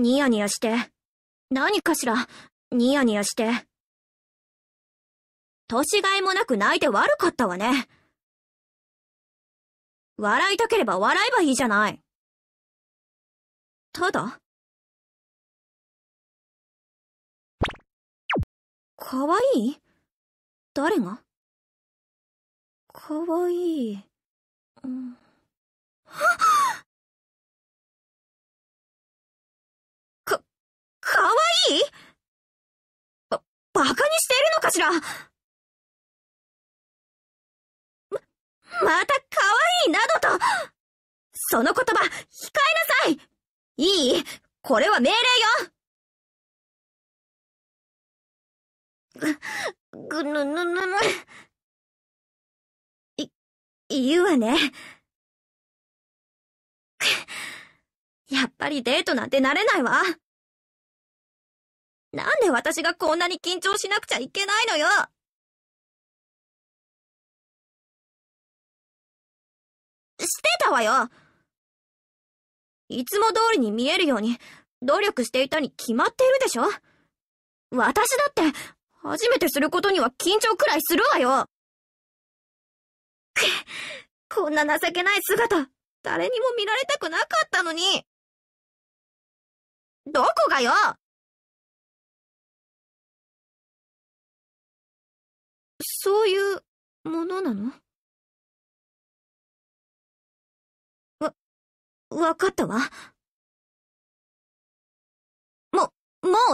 ニヤニヤして。何かしら、ニヤニヤして。年がいもなく泣いて悪かったわね。笑いたければ笑えばいいじゃない。ただかわいい誰がかわいい。うんバ、バカにしているのかしらま、また可愛いなどとその言葉、控えなさいいいこれは命令よぐ、ぐぬぬぬぬ。い、言うわね。やっぱりデートなんてなれないわ。なんで私がこんなに緊張しなくちゃいけないのよしてたわよいつも通りに見えるように努力していたに決まっているでしょ私だって初めてすることには緊張くらいするわよこんな情けない姿、誰にも見られたくなかったのに。どこがよそういうものなのわ、わかったわ。も、も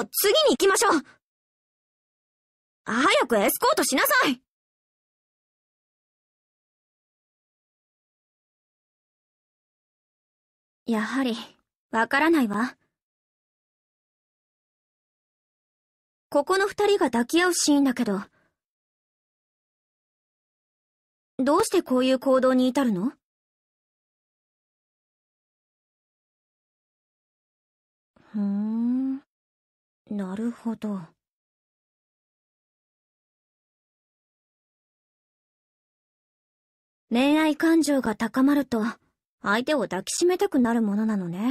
う次に行きましょう早くエスコートしなさいやはり、わからないわ。ここの二人が抱き合うシーンだけど、どうしてこういう行動に至るのふーん、なるほど。恋愛感情が高まると、相手を抱きしめたくなるものなのね。や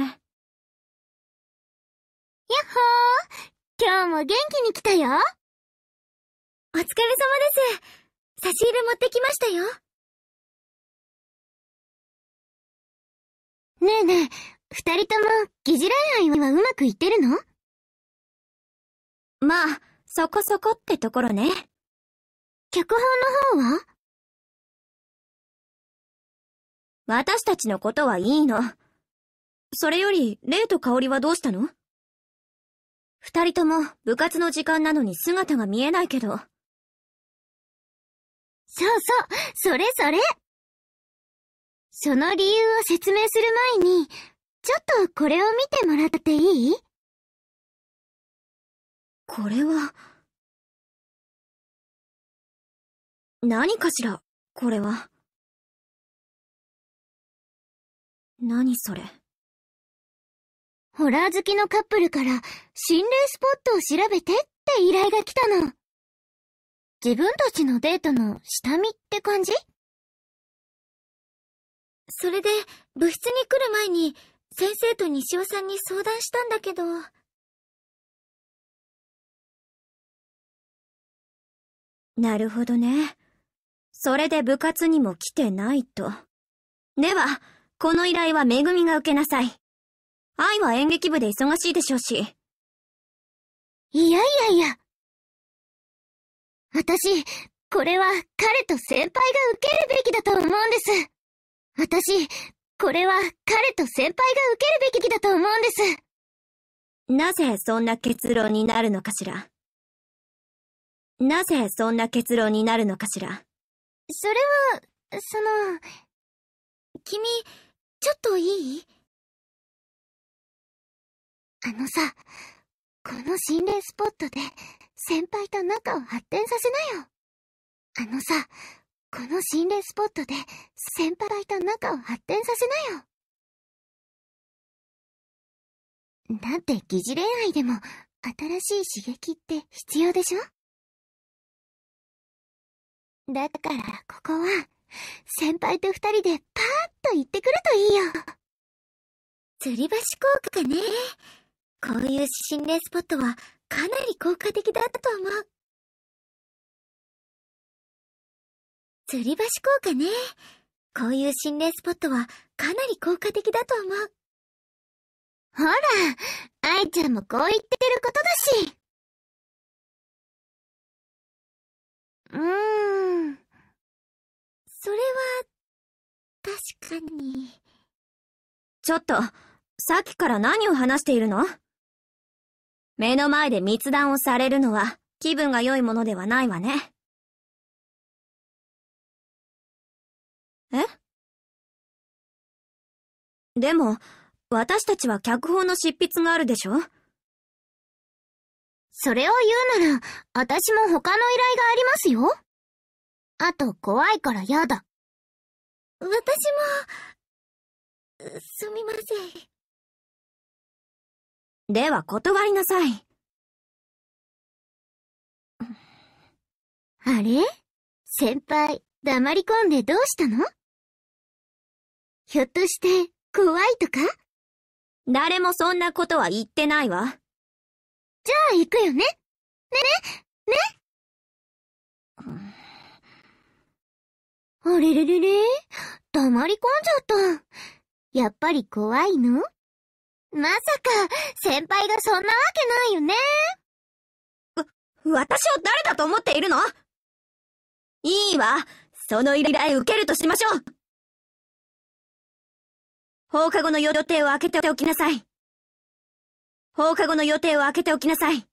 っほー今日も元気に来たよお疲れ様です差し入れ持ってきましたよ。ねえねえ、二人とも疑似恋愛はうまくいってるのまあ、そこそこってところね。脚本の方は私たちのことはいいの。それより、レイと香りはどうしたの二人とも部活の時間なのに姿が見えないけど、そうそう、それそれその理由を説明する前に、ちょっとこれを見てもらっていいこれは、何かしら、これは。何それ。ホラー好きのカップルから心霊スポットを調べてって依頼が来たの。自分たちのデートの下見って感じそれで、部室に来る前に、先生と西尾さんに相談したんだけど。なるほどね。それで部活にも来てないと。では、この依頼はめぐみが受けなさい。愛は演劇部で忙しいでしょうし。いやいやいや、私、これは彼と先輩が受けるべきだと思うんです。私、これは彼と先輩が受けるべきだと思うんです。なぜそんな結論になるのかしら。なぜそんな結論になるのかしら。それは、その、君、ちょっといいあのさ、この心霊スポットで、先輩と仲を発展させなよ。あのさ、この心霊スポットで先輩と仲を発展させなよ。だって疑似恋愛でも新しい刺激って必要でしょだからここは先輩と二人でパーッと行ってくるといいよ。吊り橋効果かね。こういう心霊スポットはかなり効果的だったと思う。吊り橋効果ね。こういう心霊スポットはかなり効果的だと思う。ほら、愛ちゃんもこう言ってることだし。うーん。それは、確かに。ちょっと、さっきから何を話しているの目の前で密談をされるのは気分が良いものではないわね。えでも、私たちは脚本の執筆があるでしょそれを言うなら、私も他の依頼がありますよ。あと、怖いからやだ。私も、すみません。では断りなさい。あれ先輩、黙り込んでどうしたのひょっとして、怖いとか誰もそんなことは言ってないわ。じゃあ行くよね。ね、ね。あれれれれ、黙り込んじゃった。やっぱり怖いのまさか、先輩がそんなわけないよね。わ、私を誰だと思っているのいいわ。その依頼受けるとしましょう。放課後の予定を開けておきなさい。放課後の予定を開けておきなさい。